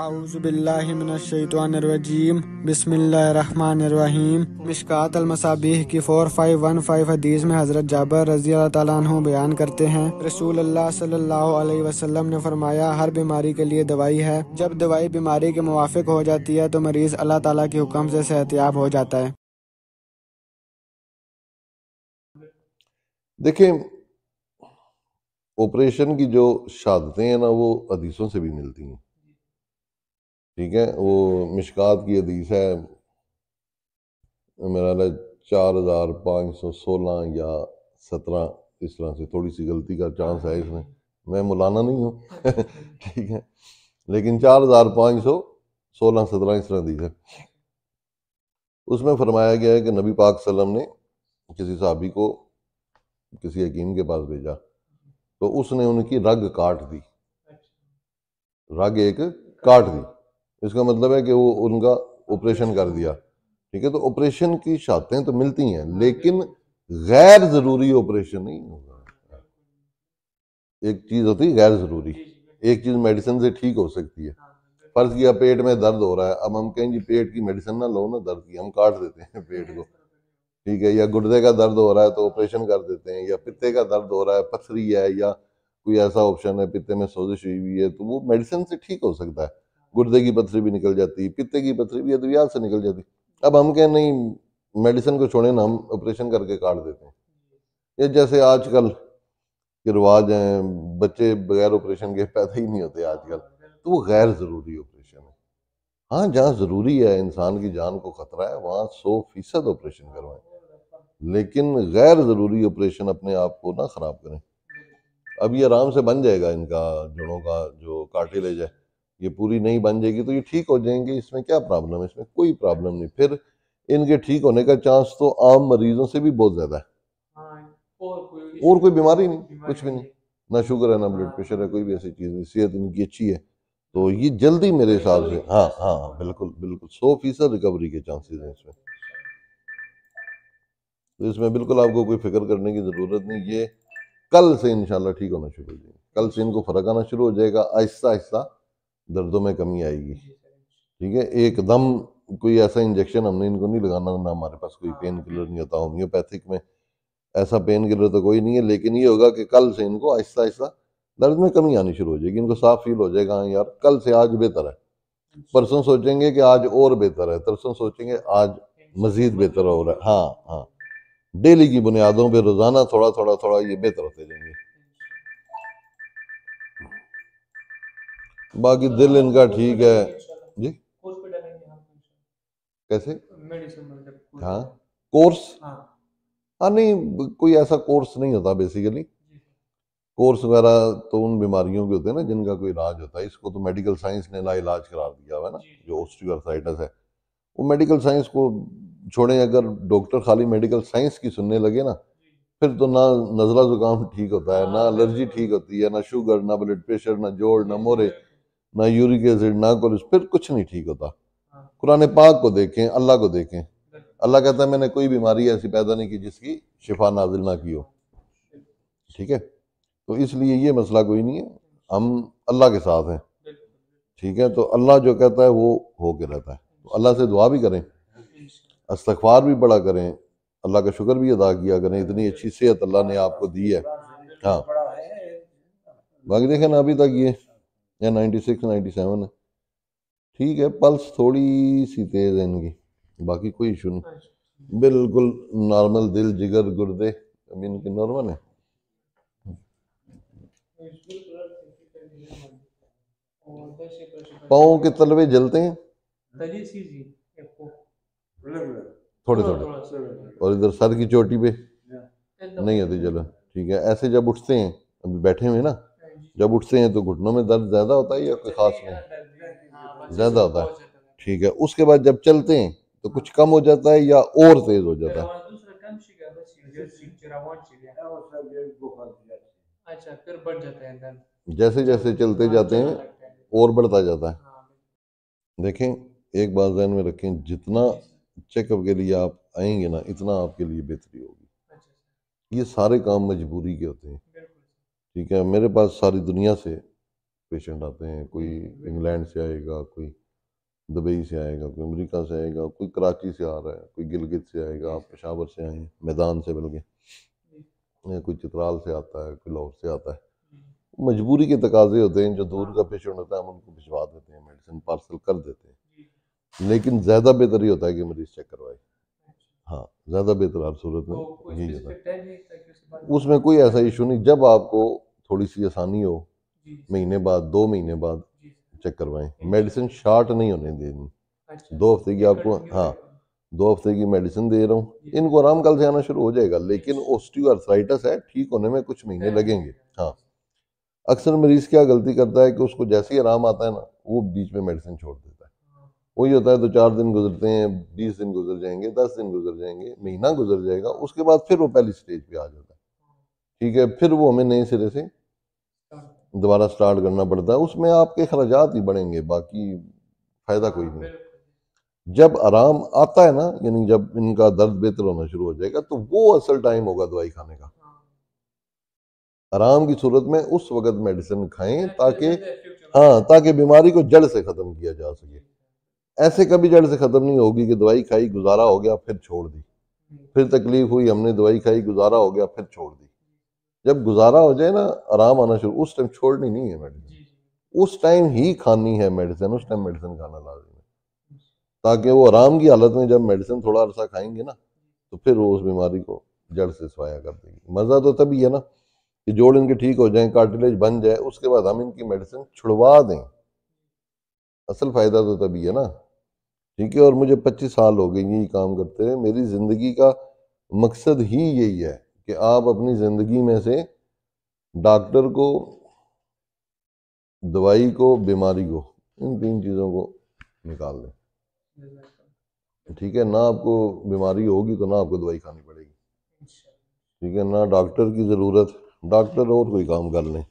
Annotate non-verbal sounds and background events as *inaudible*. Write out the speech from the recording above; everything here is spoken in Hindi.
आउज़बिल्लिमिनशैतवानरजीम बिसमीम मिशकात अलमसाबीह की फोर फाइव वन फाइव हदीस में हज़रत जाबर रजी तु बयान करते हैं रसूल अल्लाह वसल्लम ने फरमाया हर बीमारी के लिए दवाई है जब दवाई बीमारी के मुआफ़ हो जाती है तो मरीज़ अल्लाह ताला के हुक्म से सेहतियाब हो जाता है देखें ऑपरेशन की जो शादतें हैं ना वो अदीसों से भी मिलती हैं ठीक है वो मिशकात की हदीस है मेरा ख्याल चार हज़ार पाँच सौ सोलह या सत्रह इस तरह से थोड़ी सी गलती का चांस है इसमें मैं मौलाना नहीं हूँ *laughs* ठीक है लेकिन चार हज़ार पाँच सौ सोलह सत्रह इस तरह हदीस है उसमें फरमाया गया है कि नबी पाक सलम ने किसी साहबी को किसी हकीम के पास भेजा तो उसने उनकी रग काट दी रग एक काट दी इसका मतलब है कि वो उनका ऑपरेशन कर दिया ठीक है तो ऑपरेशन की शातें तो मिलती हैं लेकिन गैर ज़रूरी ऑपरेशन नहीं होगा एक चीज़ होती है गैर ज़रूरी एक चीज़ मेडिसिन से ठीक हो सकती है फर्ज किया पेट में दर्द हो रहा है अब हम कहें जी पेट की मेडिसिन ना लो ना दर्द की हम काट देते हैं पेट को ठीक है या गुर्दे का दर्द हो रहा है तो ऑपरेशन कर देते हैं या पित्ते का दर्द हो रहा है पथरी है या कोई ऐसा ऑप्शन है पित्ते में सोजिश हुई हुई है तो वो मेडिसिन से ठीक हो सकता है गुर्दे की पथरी भी निकल जाती है पित्ते की पथरी भी अद्वियात से निकल जाती अब हम कहें नहीं मेडिसिन को छोड़े ना हम ऑपरेशन करके काट देते हैं ये जैसे आजकल के रिवाज हैं बच्चे बगैर ऑपरेशन के *laughs* पैदा ही नहीं होते आजकल तो वो गैर ज़रूरी ऑपरेशन है हाँ जहाँ ज़रूरी है इंसान की जान को ख़तरा है वहाँ सौ फीसद ऑपरेशन करवाएं लेकिन गैर ज़रूरी ऑपरेशन अपने आप को ना ख़राब करें अब ये आराम से बन जाएगा इनका जड़ों का जो काटे ले जाए ये पूरी नहीं बन जाएगी तो ये ठीक हो जाएंगे इसमें क्या प्रॉब्लम है इसमें कोई प्रॉब्लम नहीं फिर इनके ठीक होने का चांस तो आम मरीजों से भी बहुत ज़्यादा है हाँ, और कोई बीमारी नहीं कुछ भी नहीं ना शुगर है ना ब्लड प्रेशर हाँ। है कोई भी ऐसी चीज़ नहीं सेहत इनकी अच्छी है तो ये जल्दी मेरे हाँ, हिसाब से हाँ हाँ बिल्कुल बिल्कुल सौ फीसद रिकवरी के चांसेस हैं इसमें तो इसमें बिल्कुल आपको कोई फिक्र करने की ज़रूरत नहीं ये कल से इंशाल्लाह ठीक होना शुरू हो जाएगा कल से इनको फ़र्क आना शुरू हो जाएगा आहिस्ता आहिस्ता दर्दों में कमी आएगी ठीक है एकदम कोई ऐसा इंजेक्शन हमने इनको नहीं लगाना ना हमारे पास कोई पेन किलर नहीं होता होम्योपैथिक में ऐसा पेन किलर तो कोई नहीं है लेकिन ये होगा कि कल से इनको आहिस्ता आहिस्ता दर्द में कमी आनी शुरू हो जाएगी इनको साफ फील हो जाएगा हाँ यार कल से आज बेहतर है परसों सोचेंगे कि आज और बेहतर है तरसों सोचेंगे आज मजीद बेहतर हो रहा है हाँ हाँ डेली की बुनियादों पर रोज़ाना थोड़ा थोड़ा थोड़ा ये बेहतर होते जाएंगे बाकी दिल इनका ठीक है जी कैसे हाँ कोर्स हाँ, हाँ नहीं कोई ऐसा कोर्स नहीं होता बेसिकली कोर्स वगैरह तो उन बीमारियों के होते हैं ना जिनका कोई इलाज होता है इसको तो मेडिकल साइंस ने ला इलाज करार दिया हुआ है ना जो ऑस्टियोआर्थराइटिस है वो मेडिकल साइंस को छोड़े अगर डॉक्टर खाली मेडिकल साइंस की सुनने लगे ना फिर तो ना नज़ला ज़ुकाम ठीक होता है हाँ, ना एलर्जी ठीक होती है ना शुगर ना ब्लड प्रेशर ना जोड़ ना मोरे ना यूरिक एसिड ना कोलिस फिर कुछ नहीं ठीक होता हाँ। कुरान पाक को देखें अल्लाह को देखें अल्लाह कहता है मैंने कोई बीमारी ऐसी पैदा नहीं की जिसकी शिफा नाजिल ना की हो ठीक है तो इसलिए ये मसला कोई नहीं है हम अल्लाह के साथ हैं ठीक है तो अल्लाह जो कहता है वो हो के रहता है तो अल्लाह से दुआ भी करें अस्तवार भी बड़ा करें अल्लाह का शुक्र भी अदा किया करें इतनी अच्छी सेहत अल्लाह ने आपको दी है हाँ बाकी देखें ना अभी तक ये या 96 97 ठीक है पल्स थोड़ी सी तेज़ है इनकी बाकी कोई इशू नहीं बिल्कुल नॉर्मल दिल जिगर गुर्दे अब इनके नॉर्मल है पाओ के तलवे जलते हैं थोड़े थोड़े और इधर सर की चोटी पे नहीं आती जलो ठीक है ऐसे जब उठते हैं अभी बैठे हुए ना जब उठते हैं तो घुटनों में दर्द ज़्यादा होता है या कोई ख़ास हाँ, नहीं ज़्यादा हाँ, होता है ठीक है उसके बाद जब चलते हैं तो कुछ हाँ। कम हो जाता है या और तेज़ हो जाता है अच्छा, जैसे जैसे चलते जाते हैं और बढ़ता जाता है देखें एक बात जहन में रखें जितना चेकअप के लिए आप आएंगे ना इतना आपके लिए बेहतरी होगी अच्छा, ये सारे काम मजबूरी के होते हैं ठीक है मेरे पास सारी दुनिया से पेशेंट आते हैं कोई हम्म। इंग्लैंड से आएगा कोई दुबई से आएगा कोई अमेरिका से आएगा कोई कराची से आ रहा है कोई गिलगित से आएगा आप पेशावर से आए मैदान से बल्कि कोई चित्राल से आता है कोई लाहौर से आता है हम्म। मजबूरी के तकाजे होते हैं जो दूर हाँ। का पेशेंट होता है हम उनको भिजवा देते हैं मेडिसिन पार्सल कर देते हैं लेकिन ज़्यादा बेहतर ही होता है कि मरीज़ चेक करवाए हाँ ज़्यादा बेहतर आप सूरत में यही तो होता उसमें कोई ऐसा इशू नहीं जब आपको थोड़ी सी आसानी हो महीने बाद दो महीने बाद चेक करवाएं मेडिसिन शार्ट नहीं होने देनी अच्छा, दो हफ्ते की आपको हाँ दो हफ्ते की मेडिसिन दे रहा हूँ इनको आराम कल से आना शुरू हो जाएगा लेकिन ओस्टियोआर्थराइटिस है ठीक होने में कुछ महीने लगेंगे हाँ अक्सर मरीज क्या गलती करता है कि उसको जैसे ही आराम आता है ना वो बीच में मेडिसिन छोड़ देता है वही होता है तो चार दिन गुजरते हैं बीस दिन गुजर जाएंगे दस दिन गुजर जाएंगे महीना गुजर जाएगा उसके बाद फिर वो पहली स्टेज पे आ जाता है ठीक है फिर वो हमें नए सिरे से दोबारा स्टार्ट करना पड़ता है उसमें आपके अखराजात ही बढ़ेंगे बाकी फ़ायदा कोई नहीं जब आराम आता है ना यानी जब इनका दर्द बेहतर होना शुरू हो जाएगा तो वो असल टाइम होगा दवाई खाने का आराम की सूरत में उस वक्त मेडिसिन खाएं ताकि हाँ ताकि बीमारी को जड़ से ख़त्म किया जा सके ऐसे कभी जड़ से ख़त्म नहीं होगी कि दवाई खाई गुजारा हो गया फिर छोड़ दी फिर तकलीफ हुई हमने दवाई खाई गुजारा हो गया फिर छोड़ दी जब गुजारा हो जाए ना आराम आना शुरू उस टाइम छोड़नी नहीं है मेडिसिन उस टाइम ही खानी है मेडिसिन उस टाइम मेडिसिन खाना लाजमी है ताकि वो आराम की हालत में जब मेडिसिन थोड़ा अरसा खाएंगे ना तो फिर वो उस बीमारी को जड़ से सफाया कर देगी मज़ा तो तभी है ना कि जोड़ इनके ठीक हो जाए कार्टिलेज बन जाए उसके बाद हम इनकी मेडिसिन छुड़वा दें असल फ़ायदा तो तभी है ना ठीक है और मुझे पच्चीस साल हो गए यही काम करते हुए मेरी ज़िंदगी का मकसद ही यही है कि आप अपनी ज़िंदगी में से डॉक्टर को दवाई को बीमारी को इन तीन चीज़ों को निकाल दें ठीक है ना आपको बीमारी होगी तो ना आपको दवाई खानी पड़ेगी ठीक है ना डॉक्टर की ज़रूरत डॉक्टर और कोई काम कर लें